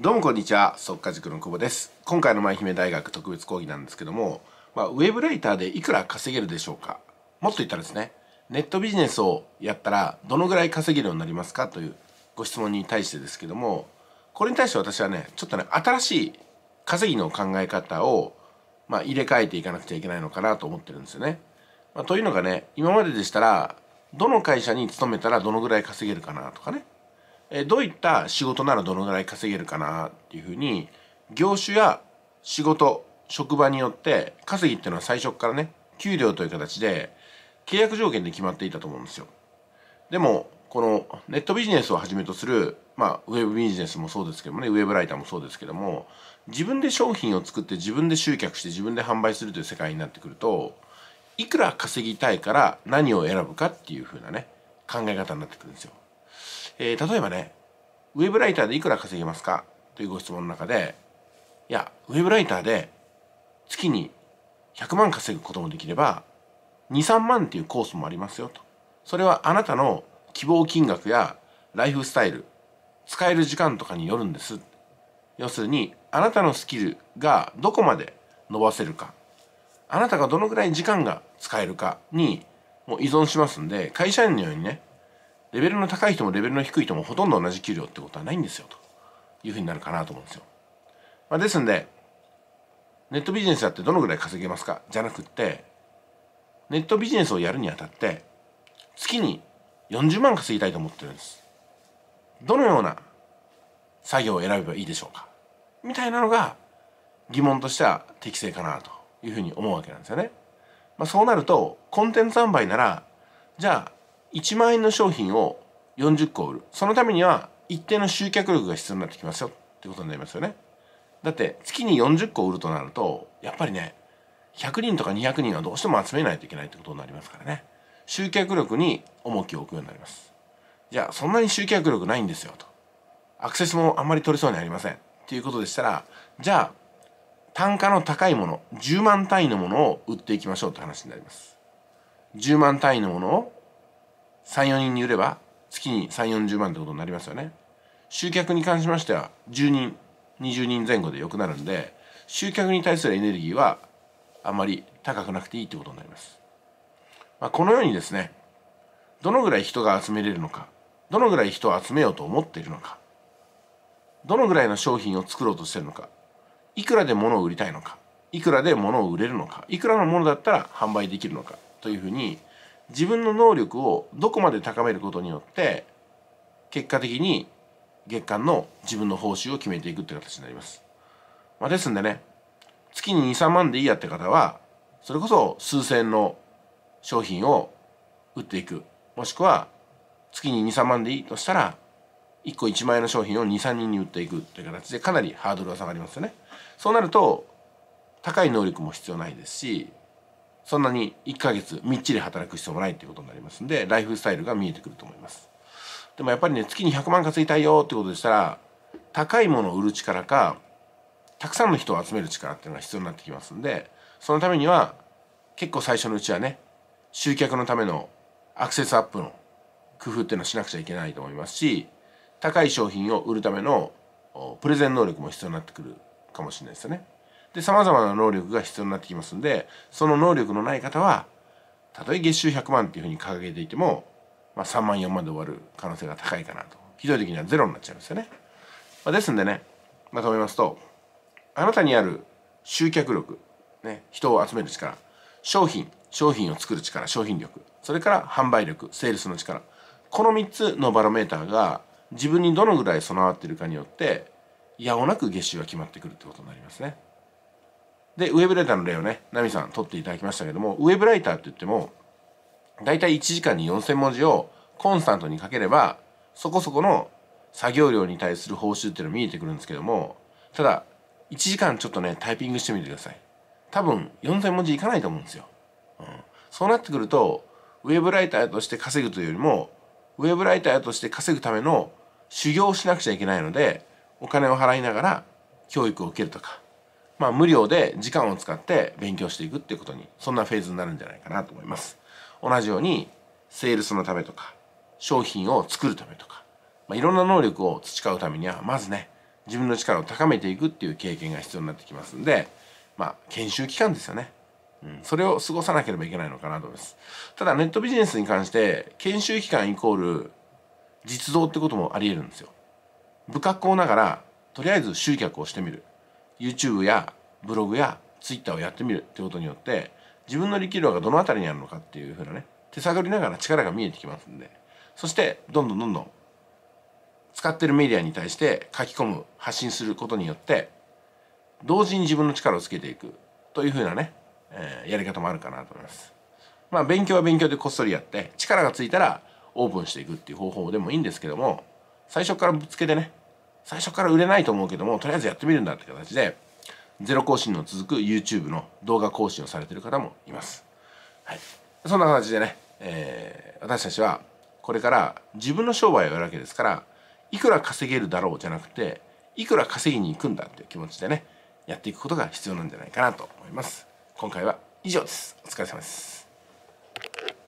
どうもこんにちは、速稼塾の久保です。今回の舞姫大学特別講義なんですけども、まあ、ウェブライターでいくら稼げるでしょうかもっと言ったらですね、ネットビジネスをやったらどのぐらい稼げるようになりますかというご質問に対してですけども、これに対して私はね、ちょっとね、新しい稼ぎの考え方を、まあ、入れ替えていかなくちゃいけないのかなと思ってるんですよね。まあ、というのがね、今まででしたら、どの会社に勤めたらどのぐらい稼げるかなとかね、えどういった仕事ならどのぐらい稼げるかなっていうふうに業種や仕事職場によって稼ぎっていうのは最初からね給料という形で契約条件で決まっていたと思うんですよでもこのネットビジネスをはじめとするまあウェブビジネスもそうですけどもねウェブライターもそうですけども自分で商品を作って自分で集客して自分で販売するという世界になってくるといくら稼ぎたいから何を選ぶかっていう風なね考え方になってくるんですよえー、例えばね、ウェブライターでいくら稼げますかというご質問の中で、いや、ウェブライターで月に100万稼ぐこともできれば、2、3万っていうコースもありますよと。それはあなたの希望金額やライフスタイル、使える時間とかによるんです。要するに、あなたのスキルがどこまで伸ばせるか、あなたがどのぐらい時間が使えるかにもう依存しますんで、会社員のようにね、レベルの高い人もレベルの低い人もほとんど同じ給料ってことはないんですよというふうになるかなと思うんですよ。まあ、ですんでネットビジネスだってどのぐらい稼げますかじゃなくってネットビジネスをやるにあたって月に40万稼ぎたいと思ってるんです。どのような作業を選べばいいでしょうかみたいなのが疑問としては適正かなというふうに思うわけなんですよね。まあ、そうなるとコンテンツ販売ならじゃあ1万円の商品を40個売るそのためには一定の集客力が必要になってきますよってことになりますよねだって月に40個売るとなるとやっぱりね100人とか200人はどうしても集めないといけないってことになりますからね集客力に重きを置くようになりますじゃあそんなに集客力ないんですよとアクセスもあんまり取れそうにありませんっていうことでしたらじゃあ単価の高いもの10万単位のものを売っていきましょうって話になります10万単位のものを34人に売れば月に340万ってことになりますよね集客に関しましては10人20人前後でよくなるんで集客に対するエネルギーはあまり高くなくていいってことになります、まあ、このようにですねどのぐらい人が集めれるのかどのぐらい人を集めようと思っているのかどのぐらいの商品を作ろうとしてるのかいくらで物を売りたいのかいくらで物を売れるのかいくらのものだったら販売できるのかというふうに自分の能力をどこまで高めることによって結果的に月間の自分の報酬を決めていくって形になります。まあ、ですんでね月に23万でいいやって方はそれこそ数千の商品を売っていくもしくは月に23万でいいとしたら1個1万円の商品を23人に売っていくという形でかなりハードルは下がりますよね。そうなると高い能力も必要ないですしそんなに1ヶ月みっちり働く必要もないっていうことになりますんでライフスタイルが見えてくると思いますでもやっぱりね月に100万稼ぎたいよってことでしたら高いものを売る力かたくさんの人を集める力っていうのが必要になってきますんでそのためには結構最初のうちはね集客のためのアクセスアップの工夫っていうのはしなくちゃいけないと思いますし高い商品を売るためのプレゼン能力も必要になってくるかもしれないですよね。で様々な能力が必要になってきますんでその能力のない方はたとえ月収100万っていうふうに掲げていても、まあ、3万4万で終わる可能性が高いかなとひどい時にはゼロになっちゃいますよね、まあ、ですんでねまとめますとあなたにある集客力、ね、人を集める力商品商品を作る力商品力それから販売力セールスの力この3つのバロメーターが自分にどのぐらい備わってるかによってやおなく月収は決まってくるってことになりますね。でウェブライターの例をねナミさん取っていただきましたけどもウェブライターって言っても大体1時間に4,000文字をコンスタントに書ければそこそこの作業量に対する報酬っていうの見えてくるんですけどもただ1時間ちょっとねタイピングしてみてください多分4,000文字いかないと思うんですよ、うん、そうなってくるとウェブライターとして稼ぐというよりもウェブライターとして稼ぐための修行をしなくちゃいけないのでお金を払いながら教育を受けるとかまあ、無料で時間を使って勉強していくっていうことにそんなフェーズになるんじゃないかなと思います同じようにセールスのためとか商品を作るためとか、まあ、いろんな能力を培うためにはまずね自分の力を高めていくっていう経験が必要になってきますんでまあ研修期間ですよねうん、それを過ごさなければいけないのかなと思います。ただネットビジネスに関して研修期間イコール実動ってこともあり得るんですよ。不格好ながらとりあえず集客をしてみる。YouTube やブログや Twitter をやってみるってことによって自分の力量がどの辺りにあるのかっていうふうなね手探りながら力が見えてきますんでそしてどんどんどんどん使ってるメディアに対して書き込む発信することによって同時に自分の力をつけていくというふうなね、えー、やり方もあるかなと思います。まあ勉強は勉強でこっそりやって力がついたらオープンしていくっていう方法でもいいんですけども最初からぶつけてね最初から売れないと思うけどもとりあえずやってみるんだって形でゼロ更新の続く YouTube の動画更新をされてる方もいます、はい、そんな形でね、えー、私たちはこれから自分の商売をやるわけですからいくら稼げるだろうじゃなくていくら稼ぎに行くんだっていう気持ちでねやっていくことが必要なんじゃないかなと思います今回は以上ですお疲れ様です